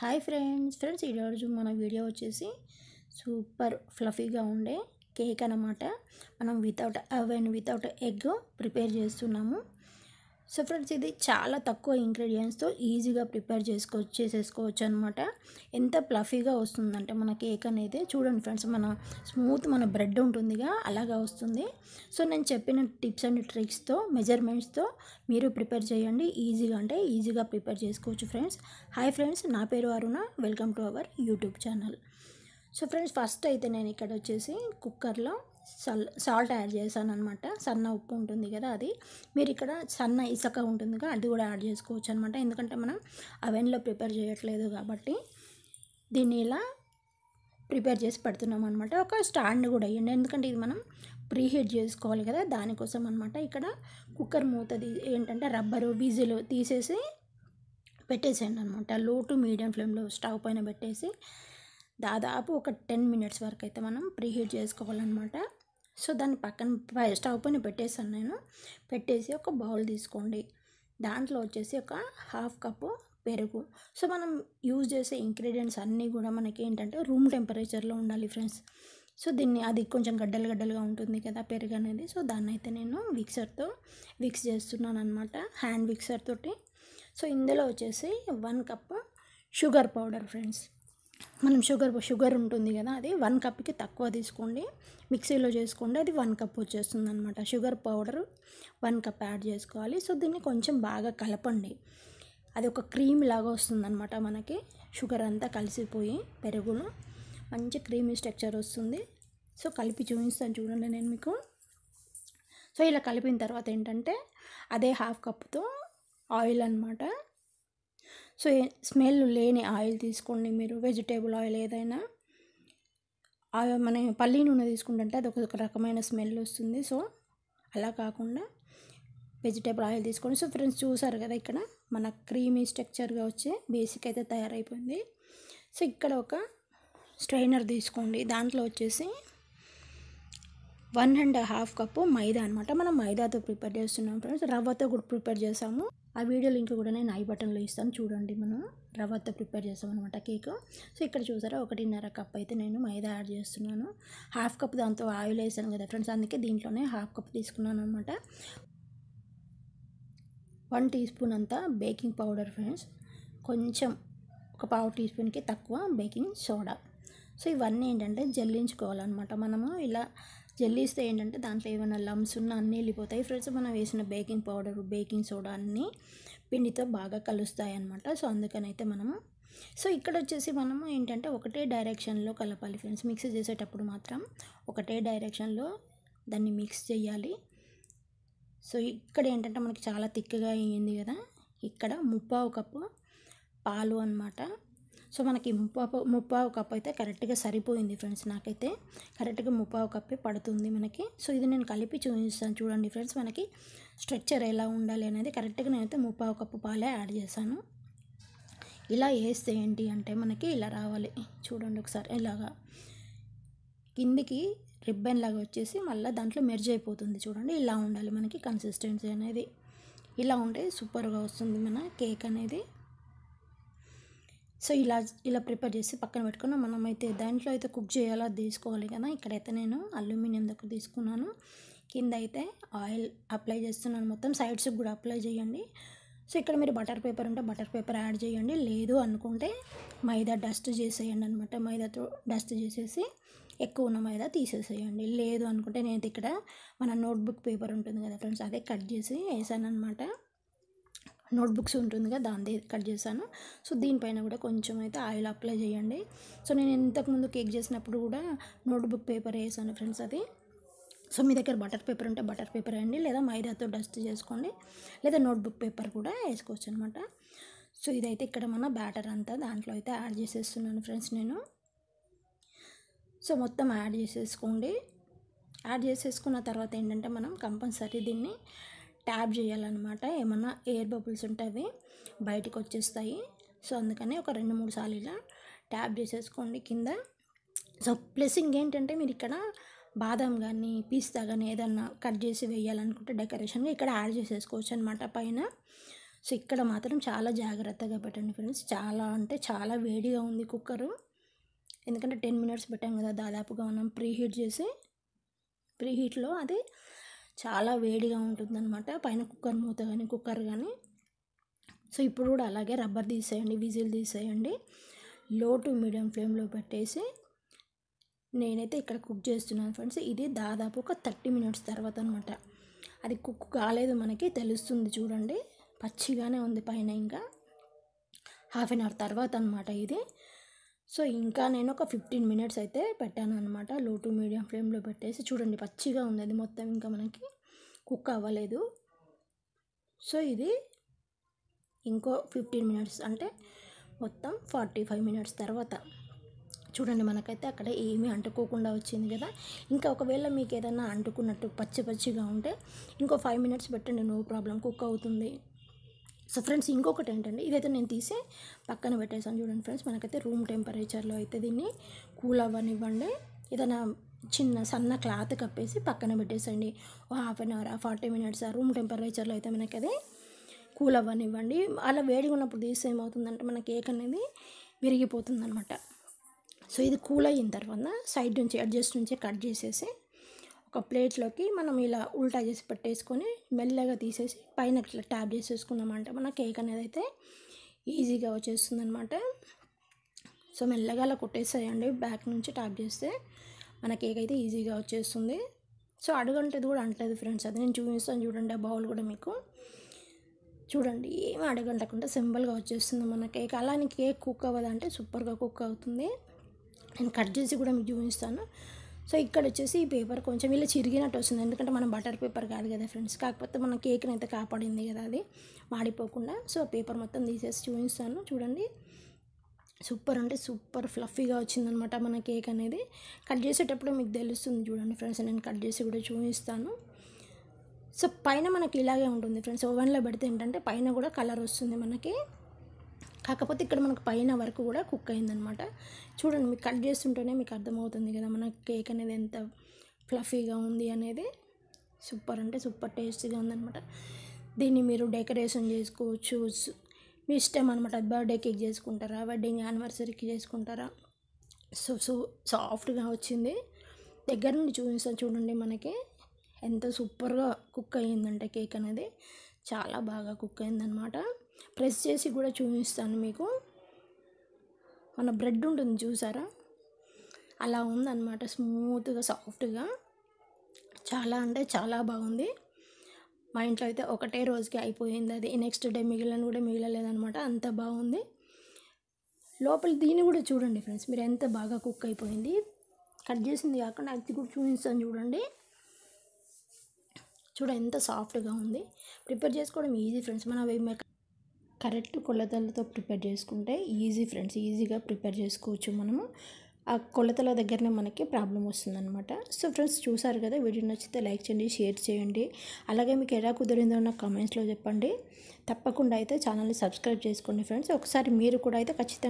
hi friends friends ఈరోజు మన video వచ్చేసి సూపర్ ఫ్లఫీగా ఉండే కేక్ అనమాట మనం without oven without egg prepare చేస్తున్నాము సో ఫ్రెండ్స్ ఇది చాలా తక్కువ ఇంగ్రీడియంట్స్తో ఈజీగా ప్రిపేర్ చేసుకో చేసేసుకోవచ్చు అనమాట ఎంత ప్లఫీగా వస్తుందంటే మన కేక్ అనేది చూడండి ఫ్రెండ్స్ మన స్మూత్ మన బ్రెడ్ ఉంటుందిగా అలాగా వస్తుంది సో నేను చెప్పిన టిప్స్ అండ్ ట్రిక్స్తో మెజర్మెంట్స్తో మీరు ప్రిపేర్ చేయండి ఈజీగా అంటే ఈజీగా ప్రిపేర్ చేసుకోవచ్చు ఫ్రెండ్స్ హాయ్ ఫ్రెండ్స్ నా పేరు Aruna welcome to our YouTube channel so friends first అయితే నేను ఇక్కడ వచ్చేసి కుక్కర్లో సాల్ట్ యాడ్ చేశాను అనమాట సన్న ఉప్పు ఉంటుంది కదా అది మీరు ఇక్కడ సన్న ఇసక ఉంటుంది కదా అది కూడా యాడ్ చేసుకోవచ్చు అనమాట ఎందుకంటే మనం అవెన్లో ప్రిపేర్ చేయట్లేదు కాబట్టి దీన్ని ఇలా ప్రిపేర్ చేసి పెడుతున్నాం అనమాట ఒక స్టాండ్ కూడా అయ్యండి ఎందుకంటే ఇది మనం ప్రీహీట్ చేసుకోవాలి కదా దానికోసం అనమాట ఇక్కడ కుక్కర్ మూతది ఏంటంటే రబ్బరు విజిల్ తీసేసి పెట్టేసేయండి అనమాట లో టు మీడియం ఫ్లేమ్లో స్టవ్ పైన పెట్టేసి దాదాపు ఒక టెన్ మినిట్స్ వరకు అయితే మనం ప్రీహీట్ చేసుకోవాలన్నమాట సో దాన్ని పక్కన స్టవ్ పైన పెట్టేశాను నేను పెట్టేసి ఒక బౌల్ తీసుకోండి దాంట్లో వచ్చేసి ఒక హాఫ్ కప్పు పెరుగు సో మనం యూజ్ చేసే ఇంగ్రీడియంట్స్ అన్నీ కూడా మనకి ఏంటంటే రూమ్ టెంపరేచర్లో ఉండాలి ఫ్రెండ్స్ సో దీన్ని అది కొంచెం గడ్డలు గడ్డలుగా ఉంటుంది కదా పెరుగు అనేది సో దాన్ని అయితే నేను విక్సర్తో విక్స్ చేస్తున్నాను అనమాట హ్యాండ్ విక్సర్ తోటి సో ఇందులో వచ్చేసి one cup sugar powder friends మనం షుగర్ షుగర్ ఉంటుంది కదా అది వన్ కప్కి తక్కువ తీసుకోండి మిక్సీలో చేసుకోండి అది వన్ కప్ వచ్చేస్తుంది అనమాట sugar powder one cup add చేసుకోవాలి సో దీన్ని కొంచెం బాగా కలపండి అది ఒక క్రీమ్ లాగా అనమాట మనకి షుగర్ అంతా కలిసిపోయి పెరుగును మంచి క్రీమీ స్ట్రక్చర్ వస్తుంది సో కలిపి చూపిస్తాను చూడండి నేను మీకు సో ఇలా కలిపిన తర్వాత ఏంటంటే అదే హాఫ్ కప్తో ఆయిల్ అనమాట సో స్మెల్ లేని ఆయిల్ తీసుకోండి మీరు వెజిటేబుల్ ఆయిల్ ఏదైనా మన పల్లీ నూనె తీసుకుంటుంటే అది ఒక రకమైన స్మెల్ వస్తుంది సో అలా కాకుండా వెజిటేబుల్ ఆయిల్ తీసుకోండి సో ఫ్రెండ్స్ చూసారు కదా ఇక్కడ మన క్రీమీ స్ట్రక్చర్గా వచ్చే బేసిక్ అయితే తయారైపోయింది సో ఇక్కడ ఒక స్ట్రైనర్ తీసుకోండి దాంట్లో వచ్చేసి one and half cup maida అనమాట మనం మైదాతో ప్రిపేర్ చేస్తున్నాం ఫ్రెండ్స్ రవ్వతో కూడా ప్రిపేర్ చేసాము ఆ వీడియో లింక్ కూడా నేను ఐ బటన్లో ఇస్తాను చూడండి మనం రవ్వతో ప్రిపేర్ చేస్తాం అనమాట కేక్ సో ఇక్కడ చూసారా ఒకటిన్నర కప్ అయితే నేను మైదా యాడ్ చేస్తున్నాను హాఫ్ కప్ దాంతో ఆయిల్ వేసాను కదా ఫ్రెండ్స్ అందుకే దీంట్లోనే హాఫ్ కప్ తీసుకున్నాను అనమాట వన్ టీ స్పూన్ అంతా బేకింగ్ పౌడర్ ఫ్రెండ్స్ కొంచెం ఒక పావు టీ స్పూన్కి తక్కువ బేకింగ్ సోడా సో ఇవన్నీ ఏంటంటే జల్లించుకోవాలన్నమాట మనము ఇలా జల్లిస్తే ఏంటంటే దాంట్లో ఏమైనా లమ్స్ ఉన్న అన్నీ వెళ్ళిపోతాయి ఫ్రెండ్స్ మనం వేసిన బేకింగ్ పౌడర్ బేకింగ్ సోడా అన్ని పిండితో బాగా కలుస్తాయి అనమాట సో అందుకనైతే మనము సో ఇక్కడ వచ్చేసి మనము ఏంటంటే ఒకటే డైరెక్షన్లో కలపాలి ఫ్రెండ్స్ మిక్స్ చేసేటప్పుడు మాత్రం ఒకటే డైరెక్షన్లో దాన్ని మిక్స్ చేయాలి సో ఇక్కడ ఏంటంటే మనకి చాలా తిక్కగా అయ్యింది కదా ఇక్కడ ముప్పావు కప్పు పాలు అనమాట సో మనకి ముప్పావు ముప్పావు కప్ అయితే కరెక్ట్గా సరిపోయింది ఫ్రెండ్స్ నాకైతే కరెక్ట్గా ముప్పావు కప్పే పడుతుంది మనకి సో ఇది నేను కలిపి చూపిస్తాను చూడండి ఫ్రెండ్స్ మనకి స్ట్రక్చర్ ఎలా ఉండాలి అనేది కరెక్ట్గా నేనైతే ముప్పావు కప్పు పాలే యాడ్ చేశాను ఇలా వేస్తే ఏంటి అంటే మనకి ఇలా రావాలి చూడండి ఒకసారి ఇలాగా కిందికి రిబ్బన్ లాగా వచ్చేసి మళ్ళీ దాంట్లో మెర్జ్ అయిపోతుంది చూడండి ఇలా ఉండాలి మనకి కన్సిస్టెన్సీ అనేది ఇలా ఉంటే సూపర్గా వస్తుంది మన కేక్ అనేది సో ఇలా ఇలా ప్రిపేర్ చేసి పక్కన మనం మనమైతే దాంట్లో అయితే కుక్ చేయాలో తీసుకోవాలి కదా ఇక్కడైతే నేను అల్యూమినియం దగ్గర తీసుకున్నాను కింద అయితే ఆయిల్ అప్లై చేస్తున్నాను మొత్తం సైడ్స్కి కూడా అప్లై చేయండి సో ఇక్కడ మీరు బటర్ పేపర్ ఉంటే బటర్ పేపర్ యాడ్ చేయండి లేదు అనుకుంటే మైదా డస్ట్ చేసేయండి అనమాట మైదాతో డస్ట్ చేసేసి ఎక్కువ ఉన్న మైదా తీసేసేయండి లేదు అనుకుంటే నేను ఇక్కడ మన నోట్బుక్ పేపర్ ఉంటుంది కదా ఫ్రెండ్స్ అదే కట్ చేసి వేసాను అనమాట నోట్బుక్స్ ఉంటుందిగా దాని కట్ చేశాను సో దీనిపైన కూడా కొంచెం అయితే ఆయిల్ అప్లై చేయండి సో నేను ఇంతకుముందు కేక్ చేసినప్పుడు కూడా నోట్బుక్ పేపర్ వేసాను ఫ్రెండ్స్ అది సో మీ దగ్గర బటర్ పేపర్ ఉంటే బటర్ పేపర్ వేయండి లేదా మైదాతో డస్ట్ చేసుకోండి లేదా నోట్బుక్ పేపర్ కూడా వేసుకోవచ్చు అనమాట సో ఇదైతే ఇక్కడ మన బ్యాటర్ అంతా దాంట్లో అయితే యాడ్ చేసేస్తున్నాను ఫ్రెండ్స్ నేను సో మొత్తం యాడ్ చేసేసుకోండి యాడ్ చేసేసుకున్న తర్వాత ఏంటంటే మనం కంపల్సరీ దీన్ని ట్యాప్ చేయాలన్నమాట ఏమన్నా ఎయిర్ బబుల్స్ ఉంటే అవి బయటకు వచ్చేస్తాయి సో అందుకని ఒక రెండు మూడు సార్లు ఇలా ట్యాప్ చేసేసుకోండి కింద సో ప్లస్ ఇంకేంటంటే మీరు ఇక్కడ బాదం కానీ పిస్తా కానీ ఏదన్నా కట్ చేసి వేయాలనుకుంటే డెకరేషన్గా ఇక్కడ యాడ్ చేసేసుకోవచ్చు అనమాట పైన సో ఇక్కడ మాత్రం చాలా జాగ్రత్తగా పెట్టండి ఫ్రెండ్స్ చాలా అంటే చాలా వేడిగా ఉంది కుక్కరు ఎందుకంటే టెన్ మినిట్స్ పెట్టాం కదా దాదాపుగా మనం ప్రీ హీట్ చేసి ప్రీ హీట్లో అది చాలా వేడిగా అనమాట పైన కుక్కర్ మూత కానీ కుక్కర్ కానీ సో ఇప్పుడు కూడా అలాగే రబ్బర్ తీసేయండి విజిల్ తీసేయండి లో టు మీడియం ఫ్లేమ్లో పెట్టేసి నేనైతే ఇక్కడ కుక్ చేస్తున్నాను ఫ్రెండ్స్ ఇది దాదాపు ఒక థర్టీ మినిట్స్ తర్వాత అనమాట అది కుక్ కాలేదు మనకి తెలుస్తుంది చూడండి పచ్చిగానే ఉంది పైన ఇంకా హాఫ్ అన్ అవర్ తర్వాత అనమాట ఇది సో ఇంకా నేను ఒక ఫిఫ్టీన్ మినిట్స్ అయితే పెట్టాను అనమాట లో టు మీడియం ఫ్లేమ్లో పెట్టేసి చూడండి పచ్చిగా ఉంది అది మొత్తం ఇంకా మనకి కుక్ అవ్వలేదు సో ఇది ఇంకో ఫిఫ్టీన్ మినిట్స్ అంటే మొత్తం ఫార్టీ ఫైవ్ మినిట్స్ తర్వాత చూడండి మనకైతే అక్కడ ఏమీ అంటుకోకుండా వచ్చింది కదా ఇంకా ఒకవేళ మీకు ఏదైనా అంటుకున్నట్టు పచ్చి పచ్చిగా ఉంటే ఇంకో ఫైవ్ మినిట్స్ పెట్టండి నో ప్రాబ్లం కుక్ అవుతుంది సో ఫ్రెండ్స్ ఇంకొకటి ఏంటంటే ఇదైతే నేను తీసి పక్కన పెట్టేసాను చూడండి ఫ్రెండ్స్ మనకైతే రూమ్ టెంపరేచర్లో అయితే దీన్ని కూల్ అవ్వనివ్వండి ఏదైనా చిన్న సన్న క్లాత్ కప్పేసి పక్కన పెట్టేసండి ఓ half an hour forty minutes room టెంపరేచర్లో అయితే మనకి అది కూల్ అవ్వనివ్వండి అలా వేడిగా ఉన్నప్పుడు తీస్తే ఏమవుతుందంటే మన కేక్ అనేది విరిగిపోతుందనమాట సో ఇది కూల్ అయిన తర్వాత సైడ్ నుంచి అడ్జస్ట్ నుంచి కట్ చేసేసి ఒక ప్లేట్లోకి మనం ఇలా ఉల్టా చేసి పెట్టేసుకొని మెల్లగా తీసేసి పైన ఇట్లా ట్యాప్ చేసేసుకున్నామంటే మన కేక్ అనేది అయితే ఈజీగా వచ్చేస్తుంది అనమాట సో మెల్లగా అలా కొట్టేసేయండి బ్యాక్ నుంచి ట్యాప్ చేస్తే మన కేక్ అయితే ఈజీగా వచ్చేస్తుంది సో అడుగంటది కూడా అంటలేదు ఫ్రెండ్స్ అది నేను చూపిస్తాను చూడండి ఆ బౌల్ కూడా మీకు చూడండి ఏమి అడగంటకుండా సింపుల్గా వచ్చేస్తుంది మన కేక్ అలా అలానే కేక్ కుక్ అవ్వదంటే సూపర్గా కుక్ అవుతుంది నేను కట్ చేసి కూడా మీకు చూపిస్తాను సో ఇక్కడ వచ్చేసి ఈ పేపర్ కొంచెం ఇలా చిరిగినట్టు వస్తుంది ఎందుకంటే మనం బటర్ పేపర్ కాదు కదా ఫ్రెండ్స్ కాకపోతే మన కేక్ని అయితే కాపాడింది కదా అది మాడిపోకుండా సో పేపర్ మొత్తం తీసేసి చూపిస్తాను చూడండి సూపర్ అంటే సూపర్ ఫ్లఫీగా వచ్చిందనమాట మన కేక్ అనేది కట్ చేసేటప్పుడు మీకు తెలుస్తుంది చూడండి ఫ్రెండ్స్ నేను కట్ చేసి కూడా చూపిస్తాను సో పైన మనకి ఇలాగే ఉంటుంది ఫ్రెండ్స్ ఓవెన్లో పెడితే ఏంటంటే పైన కూడా కలర్ వస్తుంది మనకి కాకపోతే ఇక్కడ మనకు పైన వరకు కూడా కుక్ అయిందనమాట చూడండి మీకు కట్ చేస్తుంటేనే మీకు అర్థమవుతుంది కదా మన కేక్ అనేది ఎంత ఫ్లఫీగా ఉంది అనేది సూపర్ అంటే సూపర్ టేస్టీగా ఉందనమాట దీన్ని మీరు డెకరేషన్ చేసుకోవచ్చు మీ ఇష్టం అనమాట బర్త్డే కేక్ చేసుకుంటారా వెడ్డింగ్ యానివర్సరీకి చేసుకుంటారా సో సో సాఫ్ట్గా వచ్చింది దగ్గర నుండి చూపిస్తా చూడండి మనకి ఎంత సూపర్గా కుక్ అయ్యిందంటే కేక్ అనేది చాలా బాగా కుక్ అయిందనమాట ప్రెస్ చేసి కూడా చూపిస్తాను మీకు మన బ్రెడ్ ఉంటుంది చూసారా అలా ఉందన్నమాట స్మూత్గా సాఫ్ట్గా చాలా అంటే చాలా బాగుంది మా ఇంట్లో అయితే ఒకటే రోజుకి అయిపోయింది అది నెక్స్ట్ డే మిగిలిన కూడా మిగిలలేదనమాట అంత బాగుంది లోపల దీన్ని కూడా చూడండి ఫ్రెండ్స్ మీరు ఎంత బాగా కుక్ అయిపోయింది కట్ చేసింది కాకుండా అది కూడా చూపిస్తాను చూడండి చూడ ఎంత సాఫ్ట్గా ఉంది ప్రిపేర్ చేసుకోవడం ఈజీ ఫ్రెండ్స్ మనం అవి కరెక్ట్ కొలతలతో ప్రిపేర్ చేసుకుంటే ఈజీ ఫ్రెండ్స్ ఈజీగా ప్రిపేర్ చేసుకోవచ్చు మనము ఆ కొలతల దగ్గరనే మనకి ప్రాబ్లం వస్తుందన్నమాట సో ఫ్రెండ్స్ చూసారు కదా వీడియో నచ్చితే లైక్ చేయండి షేర్ చేయండి అలాగే మీకు ఎలా కుదిరిందో నాకు కామెంట్స్లో చెప్పండి తప్పకుండా అయితే ఛానల్ని సబ్స్క్రైబ్ చేసుకోండి ఫ్రెండ్స్ ఒకసారి మీరు కూడా అయితే ఖచ్చితంగా